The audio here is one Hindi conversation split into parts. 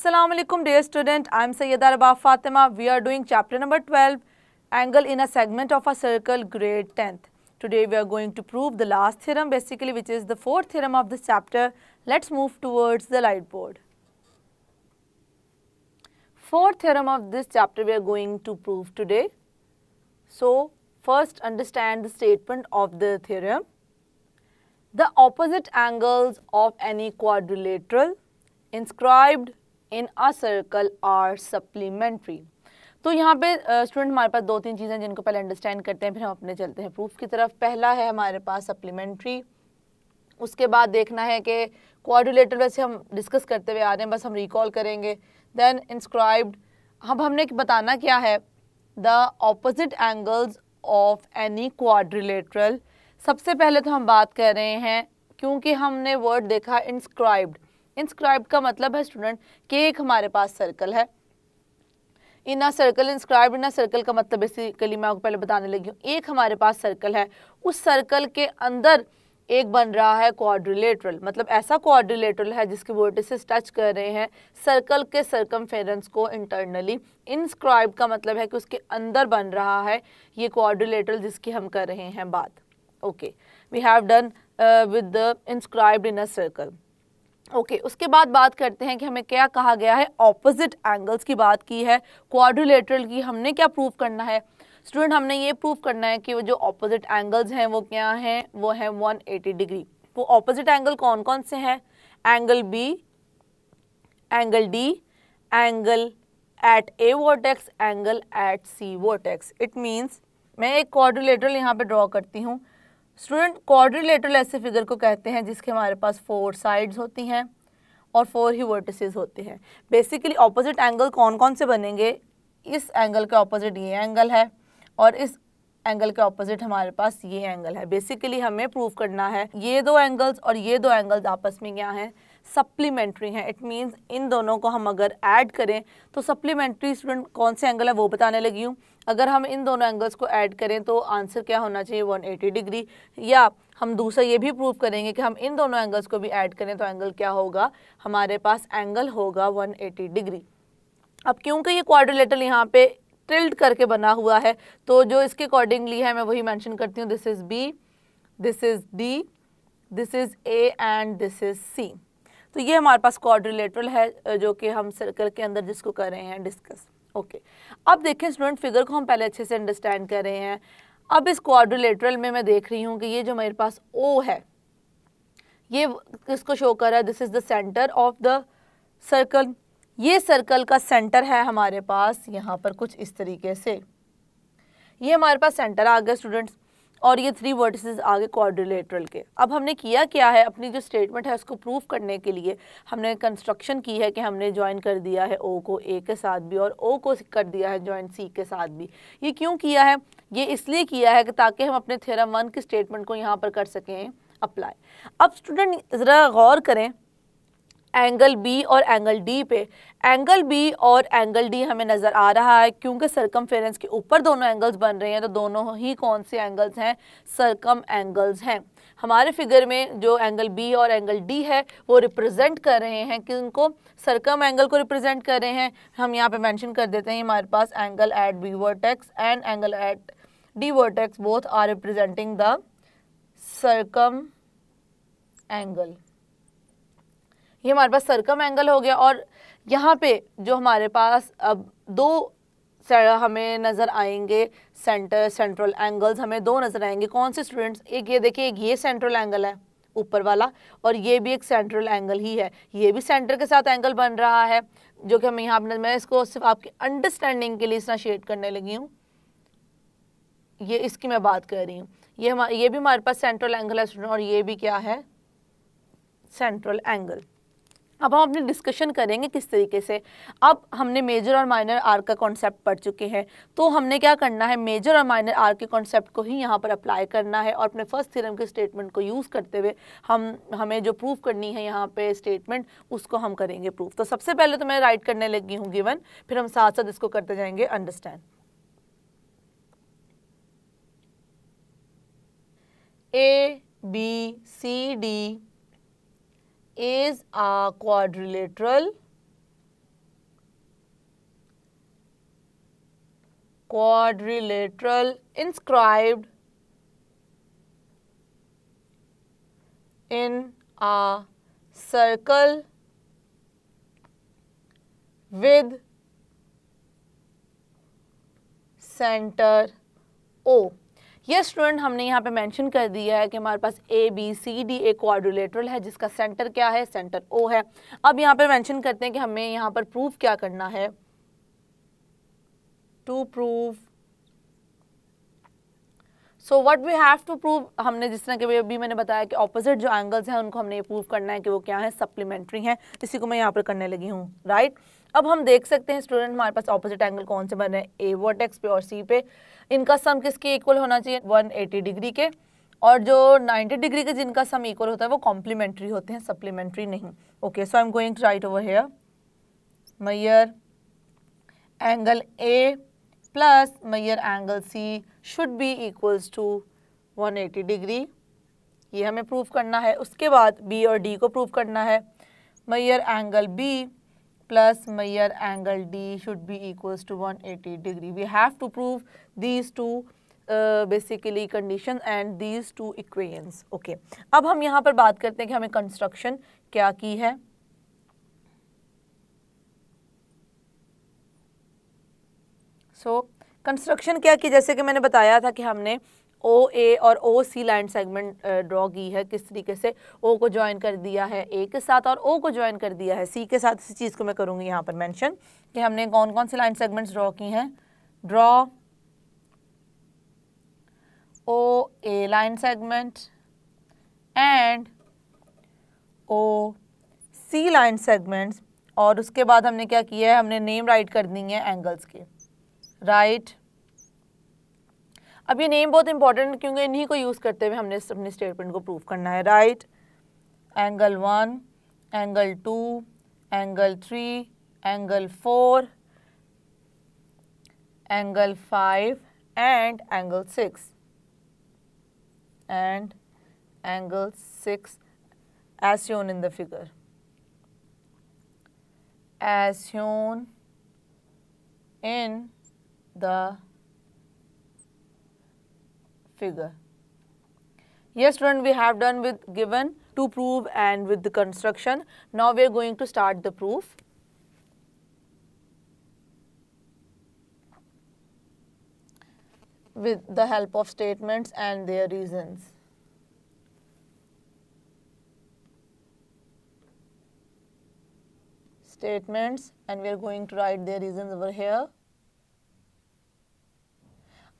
Assalamualaikum dear student, I am Sayyida Rabah Fatima. We are doing chapter number 12, angle in a segment of a circle, grade 10th. Today we are going to prove the last theorem basically which is the fourth theorem of this chapter. Let's move towards the light board. Fourth theorem of this chapter we are going to prove today. So first understand the statement of the theorem. The opposite angles of any quadrilateral inscribed in a circle are supplementary तो यहाँ पे स्टूडेंट हमारे पास दो तीन चीज़ें जिनको पहले अंडरस्टैंड करते हैं फिर हम अपने चलते हैं प्रूफ की तरफ पहला है हमारे पास सप्लीमेंट्री उसके बाद देखना है कि कोऑर्डिनेटर वैसे हम डिस्कस करते हुए आ रहे हैं बस हम रिकॉल करेंगे देन इंस्क्राइब्ड अब हमने बताना क्या है the opposite angles of any quadrilateral सबसे पहले तो हम बात कर रहे हैं क्योंकि हमने वर्ड देखा इंस्क्राइब्ड इंस्क्राइब का मतलब है स्टूडेंट कि एक हमारे पास सर्कल है इना सर्कल इंस्क्राइब इना सर्कल का मतलब बेसिकली मैं आपको पहले बताने लगी हूँ एक हमारे पास सर्कल है उस सर्कल के अंदर एक बन रहा है क्वाड्रिलेटरल मतलब ऐसा क्वाड्रिलेटरल है जिसके वोल्टेसेस टच कर रहे हैं सर्कल के सर्कम को इंटरनली इंस्क्राइब का मतलब है कि उसके अंदर बन रहा है ये क्वाड्रिलेटरल जिसकी हम कर रहे हैं बात okay we have done with the inscribe in a circle okay okay, उसके बाद बात करते हैं कि हमें क्या कहा गया है ऑपोजिट एंगल्स की बात की है क्वाड्रिलेटरल की हमने क्या प्रूव करना है स्टूडेंट हमने ये प्रूव करना है कि वो जो ऑपोजिट एंगल्स हैं वो क्या हैं वो हैं 180 डिग्री वो ऑपोजिट एंगल कौन कौन से हैं angle B angle D angle at A vertex angle at C vertex it means मैं एक क्वाड्रिलेटरल यहाँ पर ड्रॉ करती हूँ स्टूडेंट क्वाड्रिलेटरल ऐसे फिगर को कहते हैं जिसके हमारे पास फोर साइड्स होती हैं और फोर ही वर्टिसेस होते हैं बेसिकली ऑपोजिट एंगल कौन कौन से बनेंगे इस एंगल के ऑपोजिट ये एंगल है और इस एंगल के ऑपोजिट हमारे पास ये एंगल है बेसिकली हमें प्रूव करना है ये दो एंगल्स और ये दो एंगल्स आपस में क्या हैं सप्लीमेंट्री हैं इट मीन्स इन दोनों को हम अगर ऐड करें तो सप्लीमेंट्री स्टूडेंट कौन से एंगल है वो बताने लगी हूँ अगर हम इन दोनों एंगल्स को ऐड करें तो आंसर क्या होना चाहिए 180 डिग्री या हम दूसरा ये भी प्रूव करेंगे कि हम इन दोनों एंगल्स को भी ऐड करें तो एंगल क्या होगा हमारे पास एंगल होगा 180 डिग्री अब क्योंकि ये क्वाड्रिलेटरल यहाँ पे टिल्ट करके बना हुआ है तो जो इसके अकॉर्डिंगली है मैं वही मैंशन करती हूँ this is B this is D this is A and this is C तो ये हमारे पास क्वाड्रिलेटरल है जो कि हम सर्कल के अंदर जिसको कर रहे हैं डिस्कस ओके अब देखें स्टूडेंट फिगर को हम पहले अच्छे से अंडरस्टैंड कर रहे हैं अब इस क्वाड्रिलेटरल में मैं देख रही हूँ कि ये जो मेरे पास ओ है ये इसको शो कर रहा है this is the centre of the circle ये सर्कल का सेंटर है हमारे पास यहाँ पर कुछ इस तरीके से ये हमारे पास सेंटर आ गया स्टूडेंट्स और ये थ्री वर्टिसेस आगे क्वाड्रिलेटरल के अब हमने किया क्या है अपनी जो स्टेटमेंट है उसको प्रूफ करने के लिए हमने कंस्ट्रक्शन की है कि हमने ज्वाइन कर दिया है ओ को ए के साथ भी और ओ को कर दिया है ज्वाइन सी के साथ भी ये क्यों किया है ये इसलिए किया है कि ताकि हम अपने थेरम वन के स्टेटमेंट को यहाँ पर कर सकें अप्लाई अब स्टूडेंट ज़रा गौर करें एंगल बी और एंगल डी पे एंगल बी और एंगल डी हमें नज़र आ रहा है क्योंकि सरकम फेरेंस के ऊपर दोनों एंगल्स बन रहे हैं तो दोनों ही कौन से एंगल्स हैं सरकम एंगल्स हैं हमारे फिगर में जो एंगल बी और एंगल डी है वो रिप्रेजेंट कर रहे हैं कि उनको सरकम एंगल को रिप्रेजेंट कर रहे हैं हम यहाँ पे मेंशन कर देते हैं हमारे पास angle at B vertex and angle at D vertex both are representing the circum angle ये हमारे पास सरकम एंगल हो गया और यहाँ पे जो हमारे पास अब दो हमें नज़र आएंगे सेंटर सेंट्रल एंगल्स हमें दो नज़र आएंगे कौन से स्टूडेंट्स एक ये देखिए एक ये सेंट्रल एंगल है ऊपर वाला और ये भी एक सेंट्रल एंगल ही है ये भी सेंटर के साथ एंगल बन रहा है जो कि हमें यहाँ मैं इसको सिर्फ आपकी अंडरस्टैंडिंग के लिए इतना शेड करने लगी हूँ ये इसकी मैं बात कर रही हूँ ये हमारे ये भी हमारे पास सेंट्रल एंगल है स्टूडेंट और ये भी क्या है सेंट्रल एंगल अब हम अपने डिस्कशन करेंगे किस तरीके से अब हमने मेजर और माइनर आर का कॉन्सेप्ट पढ़ चुके हैं तो हमने क्या करना है मेजर और माइनर आर के कॉन्सेप्ट को ही यहाँ पर अप्लाई करना है और अपने फर्स्ट थ्योरम के स्टेटमेंट को यूज़ करते हुए हम हमें जो प्रूफ करनी है यहाँ पे स्टेटमेंट उसको हम करेंगे प्रूफ तो सबसे पहले तो मैं राइट करने लगी हूँ गिवन फिर हम साथ साथ इसको करते जाएंगे understand A B C D is a quadrilateral quadrilateral inscribed in a circle with center O. ये स्टूडेंट हमने यहाँ पे मेंशन कर दिया है कि हमारे पास ए बी सी डी एक क्वाड्रिलेटरल है जिसका सेंटर क्या है सेंटर ओ है अब यहाँ पे मेंशन करते हैं कि हमें यहाँ पर प्रूफ क्या करना है to prove so what we have to prove हमने जिस तरह के अभी मैंने बताया कि ऑपोजिट जो एंगल्स हैं उनको हमने ये प्रूव करना है कि वो क्या है सप्लीमेंट्री हैं इसी को मैं यहाँ पर करने लगी हूँ राइट right? अब हम देख सकते हैं स्टूडेंट हमारे पास ऑपोजिट एंगल कौन से बन रहे हैं ए वर्टेक्स पे और सी पे इनका सम किसके इक्वल होना चाहिए 180 डिग्री के और जो 90 डिग्री के जिनका सम इक्वल होता है वो कॉम्प्लीमेंट्री होते हैं सप्लीमेंट्री नहीं okay so I am going to write over here measure angle A plus measure angle C should be equals to 180 degree ये हमें प्रूव करना है उसके बाद बी और डी को प्रूव करना है measure angle B plus Meyer angle D should be equals to 180 degree. We have to prove these two uh, basically condition and these two equations. Okay. अब हम यहाँ पर बात करते हैं कि हमें construction क्या की है सो so, कंस्ट्रक्शन क्या की जैसे कि मैंने बताया था कि हमने ओ ए और O C line segment draw की है किस तरीके से ओ को ज्वाइन कर दिया है ए के साथ और ओ को ज्वाइन कर दिया है सी के साथ इसी चीज़ को मैं करूँगी यहाँ पर मैंशन कि हमने कौन कौन सी लाइन सेगमेंट्स ड्रॉ की हैं draw O A line segment and O C line segments और उसके बाद हमने क्या किया है हमने नेम राइट कर दी है एंगल्स के राइट right, अब ये नेम बहुत इंपॉर्टेंट क्योंकि इन्हीं को यूज़ करते हुए हमने अपने स्टेटमेंट को प्रूव करना है right angle one angle two angle three angle four angle five and angle six and angle six as shown in the figure as shown in the figure. Yes student, we have done with given to prove and with the construction. Now we are going to start the proof. with the help of statements and their reasons. Statements and we are going to write their reasons over here.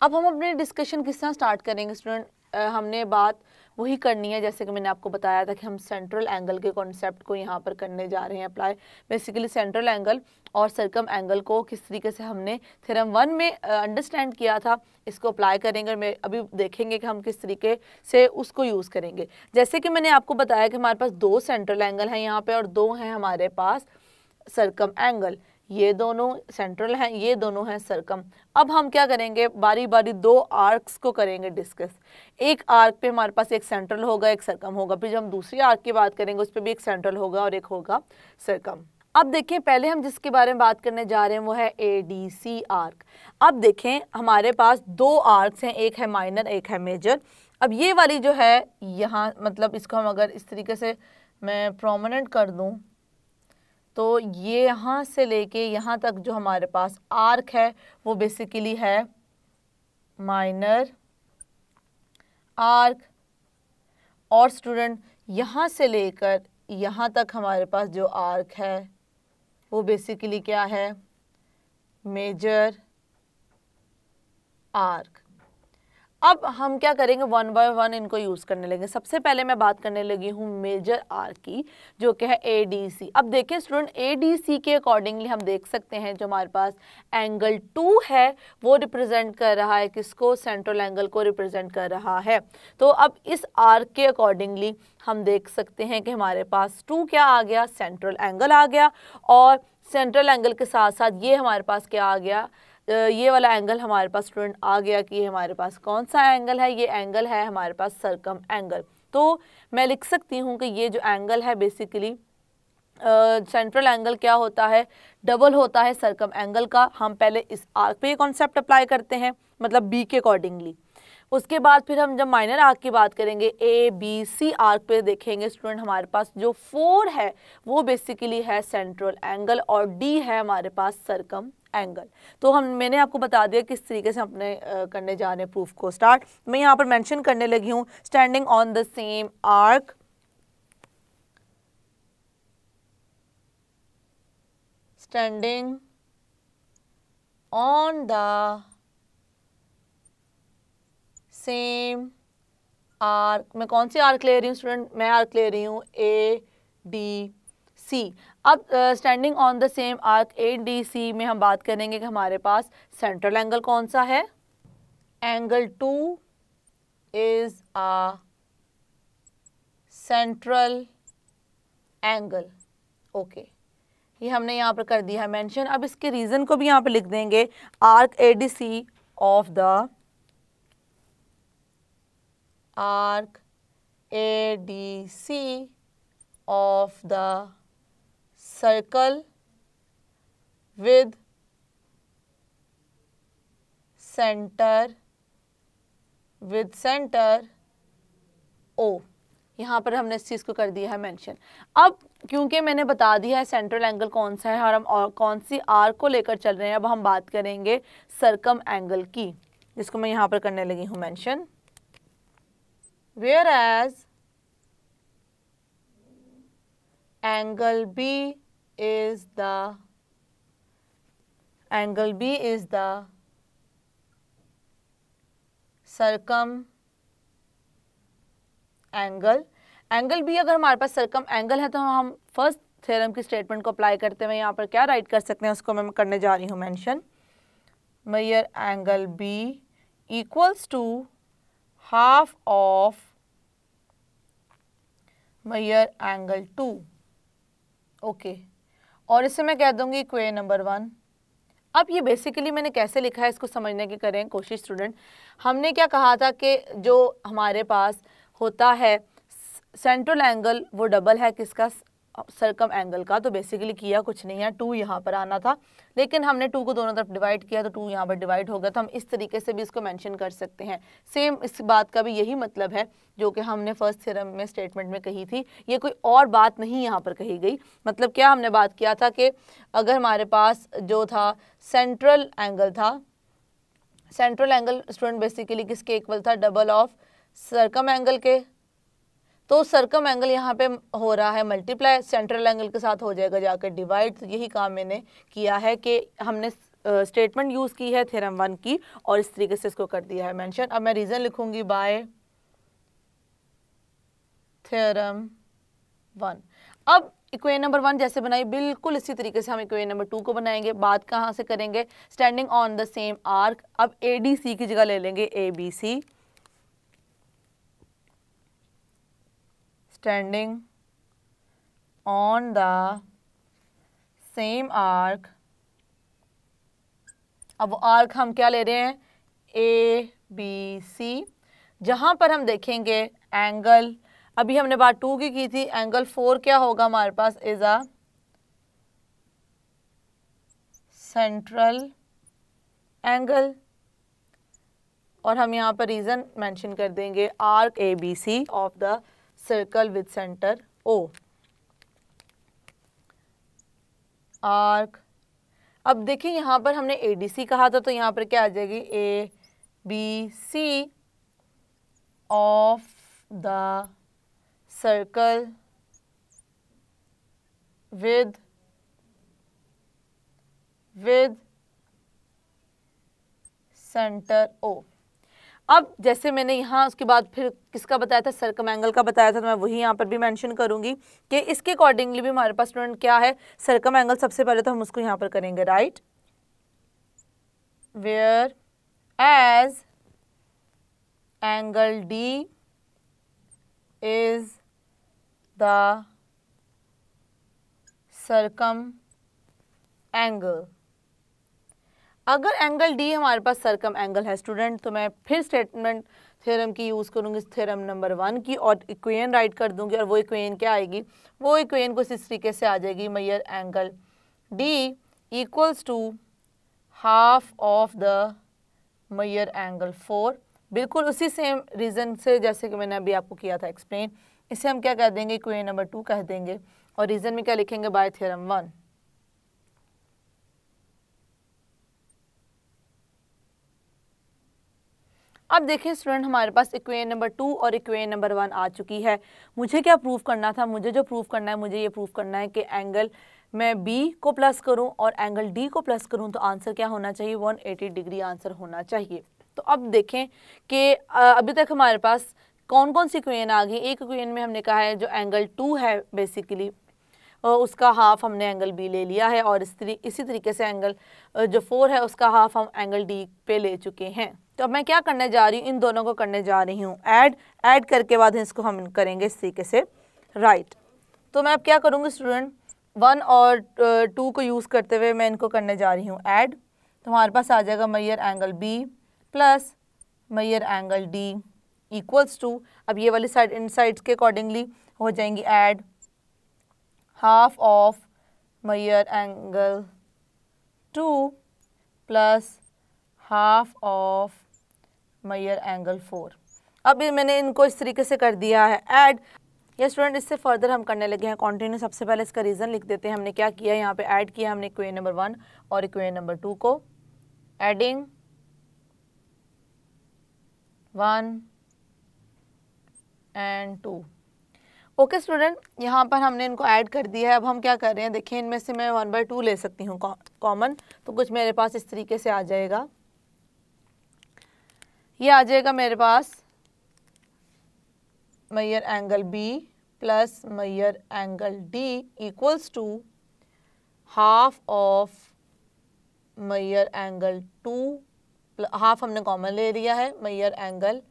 अब हम अपने डिस्कशन किस तरह स्टार्ट करेंगे स्टूडेंट हमने बात वही करनी है जैसे कि मैंने आपको बताया था कि हम सेंट्रल एंगल के कॉन्सेप्ट को यहाँ पर करने जा रहे हैं अप्लाई बेसिकली सेंट्रल एंगल और सरकम एंगल को किस तरीके से हमने थेरम वन में अंडरस्टैंड किया था इसको अप्लाई करेंगे और मैं अभी देखेंगे कि हम किस तरीके से उसको यूज़ करेंगे जैसे कि मैंने आपको बताया कि हमारे पास दो सेंट्रल एंगल हैं यहाँ पर और दो हैं हमारे पास सरकम एंगल ये दोनों सेंट्रल हैं ये दोनों हैं सरकम अब हम क्या करेंगे बारी बारी दो आर्क्स को करेंगे डिस्कस एक आर्क पे हमारे पास एक सेंट्रल होगा एक सरकम होगा फिर जब हम दूसरी आर्क की बात करेंगे उस पर भी एक सेंट्रल होगा और एक होगा सरकम अब देखें पहले हम जिसके बारे में बात करने जा रहे हैं वो है ए डी सी आर्क अब देखें हमारे पास दो आर्क्स हैं एक है माइनर एक है मेजर अब ये वाली जो है यहाँ मतलब इसको हम अगर इस तरीके से मैं प्रोमनेंट कर दूँ तो ये यहाँ से लेके यहाँ तक जो हमारे पास आर्क है वो बेसिकली है माइनर आर्क और स्टूडेंट यहाँ से लेकर यहाँ तक हमारे पास जो आर्क है वो बेसिकली क्या है मेजर आर्क अब हम क्या करेंगे वन बाय वन इनको यूज़ करने लगे सबसे पहले मैं बात करने लगी हूँ मेजर आर की जो कि है ए डी सी अब देखिए स्टूडेंट ए डी सी के अकॉर्डिंगली हम देख सकते हैं जो हमारे पास एंगल टू है वो रिप्रेजेंट कर रहा है किसको सेंट्रल एंगल को रिप्रेजेंट कर रहा है तो अब इस आर के अकॉर्डिंगली हम देख सकते हैं कि हमारे पास टू क्या आ गया सेंट्रल एंगल आ गया और सेंट्रल एंगल के साथ साथ ये हमारे पास क्या आ गया ये वाला एंगल हमारे पास स्टूडेंट आ गया कि हमारे पास कौन सा एंगल है ये एंगल है हमारे पास सरकम एंगल तो मैं लिख सकती हूँ कि ये जो एंगल है बेसिकली सेंट्रल uh, एंगल क्या होता है डबल होता है सरकम एंगल का हम पहले इस आर्क पे कॉन्सेप्ट अप्लाई करते हैं मतलब बी के अकॉर्डिंगली उसके बाद फिर हम जब माइनर आर्क की बात करेंगे ए बी सी आर्क पे देखेंगे स्टूडेंट हमारे पास जो फोर है वो बेसिकली है सेंट्रल एंगल और डी है हमारे पास सरकम एंगल तो हम मैंने आपको बता दिया किस तरीके से अपने आ, करने जा रहे हैं प्रूफ को स्टार्ट मैं यहाँ पर मेंशन करने लगी हूँ standing on the same arc standing on the same arc मैं कौन सी आर्क ले रही हूँ स्टूडेंट मैं आर्क ले रही हूँ ए डी सी अब standing on the same arc A D C में हम बात करेंगे कि हमारे पास सेंट्रल एंगल कौन सा है angle two is a central angle okay ये हमने यहाँ पर कर दिया है मेंशन अब इसके रीज़न को भी यहाँ पर लिख देंगे arc A D C of the arc A D C of the circle with center with center O यहाँ पर हमने इस चीज़ को कर दिया है मेंशन अब क्योंकि मैंने बता दिया है सेंट्रल एंगल कौन सा है और हम और कौन सी आर को लेकर चल रहे हैं अब हम बात करेंगे सरकम एंगल की जिसको मैं यहाँ पर करने लगी हूँ mention where as angle B is the angle B is the circum angle angle B अगर हमारे पास सरकम एंगल है तो हम फर्स्ट थ्योरम की स्टेटमेंट को अप्लाई करते हुए यहाँ पर क्या राइट कर सकते हैं उसको मैं करने जा रही हूँ mention measure angle B equals to half of measure angle two okay और इसे मैं कह दूंगी क्वे नंबर वन अब ये बेसिकली मैंने कैसे लिखा है इसको समझने की करें कोशिश स्टूडेंट हमने क्या कहा था कि जो हमारे पास होता है सेंट्रल एंगल वो डबल है किसका सरकम एंगल का तो बेसिकली किया कुछ नहीं है टू यहाँ पर आना था लेकिन हमने टू को दोनों तरफ डिवाइड किया तो टू यहाँ पर डिवाइड हो गया तो हम इस तरीके से भी इसको मेंशन कर सकते हैं सेम इस बात का भी यही मतलब है जो कि हमने फर्स्ट थ्योरम में स्टेटमेंट में कही थी ये कोई और बात नहीं यहाँ पर कही गई मतलब क्या हमने बात किया था कि अगर हमारे पास जो था सेंट्रल एंगल था सेंट्रल एंगल स्टूडेंट बेसिकली किसके इक्वल था डबल ऑफ सरकम एंगल के तो सरकम एंगल यहाँ पे हो रहा है मल्टीप्लाई सेंट्रल एंगल के साथ हो जाएगा जाकर डिवाइड तो यही काम मैंने किया है कि हमने स्टेटमेंट uh, यूज़ की है थेरम वन की और इस तरीके से इसको कर दिया है मेंशन अब मैं रीज़न लिखूंगी बाय थेरम वन अब इक्वेन नंबर वन जैसे बनाई बिल्कुल इसी तरीके से हम इक्वेन नंबर टू को बनाएंगे बात कहाँ से करेंगे standing on the same arc अब ए डी सी की जगह ले लेंगे A B C standing on the same arc अब आर्क हम क्या ले रहे हैं ए बी सी जहाँ पर हम देखेंगे एंगल अभी हमने बात टू की की थी एंगल फोर क्या होगा हमारे पास इज़ अ सेंट्रल एंगल और हम यहाँ पर रीज़न मेंशन कर देंगे arc A B C of the circle with center O. Arc अब देखिए यहाँ पर हमने ए डी सी कहा था तो यहाँ पर क्या आ जाएगी A B C of the circle with with center O अब जैसे मैंने यहाँ उसके बाद फिर किसका बताया था सरकम का बताया था तो मैं वही यहाँ पर भी मेंशन करूँगी कि इसके अकॉर्डिंगली भी हमारे पास स्टूडेंट क्या है सरकम सबसे पहले तो हम उसको यहाँ पर करेंगे right where as angle D is the circum angle अगर एंगल डी हमारे पास सरकम एंगल है स्टूडेंट तो मैं फिर स्टेटमेंट थ्योरम की यूज़ करूँगी थ्योरम नंबर वन की और इक्वेन राइट कर दूँगी और वो इक्वेन क्या आएगी वो इक्वेन कुछ इस तरीके से आ जाएगी measure angle D equals to half of the measure angle four बिल्कुल उसी सेम रीज़न से जैसे कि मैंने अभी आपको किया था एक्सप्लेन इसे हम क्या कह देंगे इक्वेन नंबर टू कह देंगे और रीज़न में क्या लिखेंगे बाय थ्योरम वन अब देखें स्टूडेंट हमारे पास इक्वेन नंबर टू और इक्वेन नंबर वन आ चुकी है मुझे क्या प्रूफ करना था मुझे जो प्रूफ करना है मुझे ये प्रूफ करना है कि एंगल मैं बी को प्लस करूं और एंगल डी को प्लस करूं तो आंसर क्या होना चाहिए 180 डिग्री आंसर होना चाहिए तो अब देखें कि अभी तक हमारे पास कौन कौन सी इक्वेन आ गई एक क्वेन में हमने कहा है जो एंगल टू है बेसिकली उसका हाफ हमने एंगल बी ले लिया है और इस तरी, इसी तरीके से एंगल जो फोर है उसका हाफ हम एंगल डी पे ले चुके हैं तो अब मैं क्या करने जा रही हूँ इन दोनों को करने जा रही हूँ ऐड ऐड करके बाद इसको हम करेंगे इस तरीके से राइट तो मैं अब क्या करूँगी स्टूडेंट वन और टू uh, को यूज़ करते हुए मैं इनको करने जा रही हूँ ऐड तो हमारे पास आ जाएगा measure angle B plus measure angle D equals to अब ये वाली साइड इन साइड्स के अकॉर्डिंगली हो जाएंगी add half of measure angle two plus half of measure angle four अब मैंने इनको इस तरीके से कर दिया है ऐड ये स्टूडेंट इससे फर्दर हम करने लगे हैं कॉन्टिन्यू सबसे पहले इसका रीज़न लिख देते हैं हमने क्या किया यहाँ पे ऐड किया हमने क्वे नंबर वन और क्वे नंबर टू को adding one and two okay student यहाँ पर हमने इनको ऐड कर दिया है अब हम क्या कर रहे हैं देखिए इनमें से मैं वन बाई टू ले सकती हूँ कॉमन तो कुछ मेरे पास इस तरीके से आ जाएगा ये आ जाएगा मेरे पास measure angle B plus measure angle D equals to half of measure angle two half हमने कॉमन ले लिया है मैयर एंगल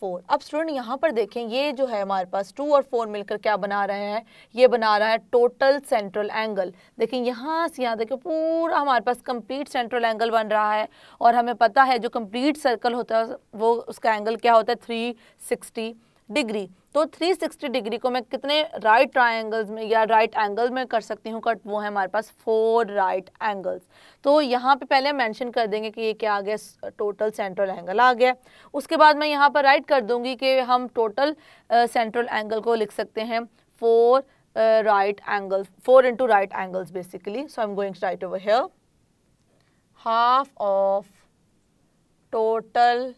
फोर अब स्टूडेंट यहाँ पर देखें ये जो है हमारे पास टू और फोर मिलकर क्या बना रहे हैं ये बना रहा है टोटल सेंट्रल एंगल देखें यहाँ से यहाँ देखें पूरा हमारे पास कंप्लीट सेंट्रल एंगल बन रहा है और हमें पता है जो कंप्लीट सर्कल होता है वो उसका एंगल क्या होता है थ्री सिक्सटी डिग्री तो 360 डिग्री को मैं कितने राइट ट्राइंगल्स में या राइट एंगल में कर सकती हूँ कट वो है हमारे पास फोर राइट एंगल्स तो यहाँ पे पहले मेंशन कर देंगे कि ये क्या आ गया टोटल सेंट्रल एंगल आ गया उसके बाद मैं यहाँ पर राइट कर दूंगी कि हम टोटल सेंट्रल एंगल को लिख सकते हैं four right angle four into right angles basically so I am going right over here half of total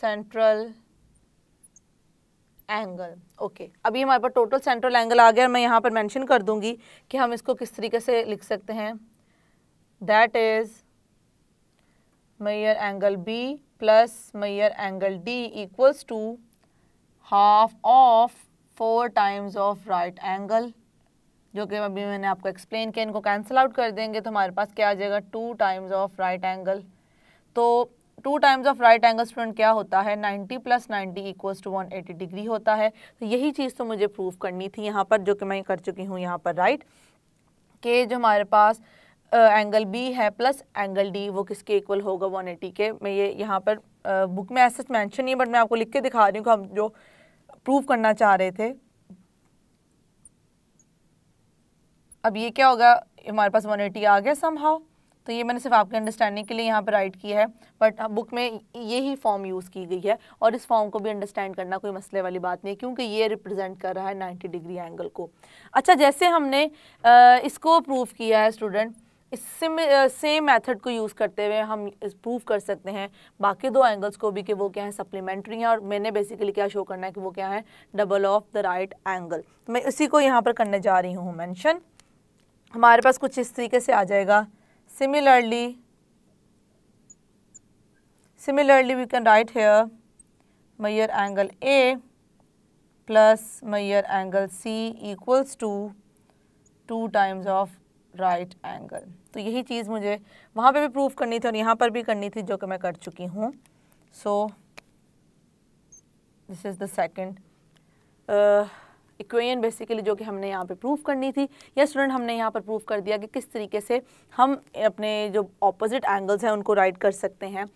central angle okay अभी हमारे पास टोटल सेंट्रल एंगल आ गया और मैं यहाँ पर मेंशन कर दूंगी कि हम इसको किस तरीके से लिख सकते हैं that is measure angle B plus measure angle D equals to half of four times of right angle जो कि अभी मैंने आपको एक्सप्लेन किया इनको कैंसिल आउट कर देंगे तो हमारे पास क्या आ जाएगा two times of right angle तो two times of right angle student क्या होता है 90 प्लस 90 इक्वल्स टू 180 डिग्री होता है तो यही चीज़ तो मुझे प्रूव करनी थी यहाँ पर जो कि मैं कर चुकी हूँ यहाँ पर राइट के जो हमारे पास एंगल uh, बी है प्लस एंगल डी वो किसके इक्वल होगा वन के मैं ये यहाँ पर बुक uh, में ऐसा मैंशन नहीं है बट मैं आपको लिख के दिखा रही हूँ हम जो प्रूव करना चाह रहे थे अब ये क्या होगा हमारे पास 180 आ गया समहाउ तो ये मैंने सिर्फ आपके अंडरस्टैंडिंग के लिए यहाँ पर राइट किया है बट बुक में यही फॉर्म यूज़ की गई है और इस फॉर्म को भी अंडरस्टैंड करना कोई मसले वाली बात नहीं है क्योंकि ये रिप्रेजेंट कर रहा है नाइन्टी डिग्री एंगल को अच्छा जैसे हमने इसको प्रूव किया है स्टूडेंट इससे सेम मेथड को यूज़ करते हुए हम प्रूव कर सकते हैं बाकी दो एंगल्स को भी कि वो क्या है सप्लीमेंट्री हैं और मैंने बेसिकली क्या शो करना है कि वो क्या है double of the right angle तो मैं इसी को यहाँ पर करने जा रही हूँ मैंशन हमारे पास कुछ इस तरीके से आ जाएगा similarly similarly we can write here Meyer angle A plus Meyer angle C equals to two times of right angle तो यही चीज़ मुझे वहाँ पे भी प्रूफ करनी थी और यहाँ पर भी करनी थी जो कि मैं कर चुकी हूँ so this is the second equation basically जो कि हमने यहाँ पे प्रूफ करनी थी या स्टूडेंट हमने यहाँ पर प्रूफ कर दिया कि किस तरीके से हम अपने जो ऑपोजिट एंगल्स हैं उनको राइट कर सकते हैं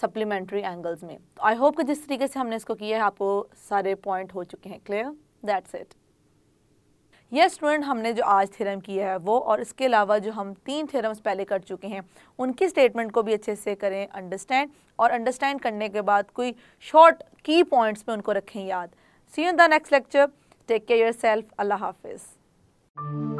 सप्लीमेंट्री एंगल्स में तो आई होप कि जिस तरीके से हमने इसको किया है आपको सारे पॉइंट हो चुके हैं क्लियर दैट्स इट ये स्टूडेंट हमने जो आज थ्योरम किया है वो और इसके अलावा जो हम तीन थ्योरम्स पहले कर चुके हैं उनकी स्टेटमेंट को भी अच्छे से करें अंडरस्टैंड और अंडरस्टैंड करने के बाद कोई शॉर्ट की पॉइंट्स में उनको रखें याद see in the next lecture Take care yourself. Allah Hafiz.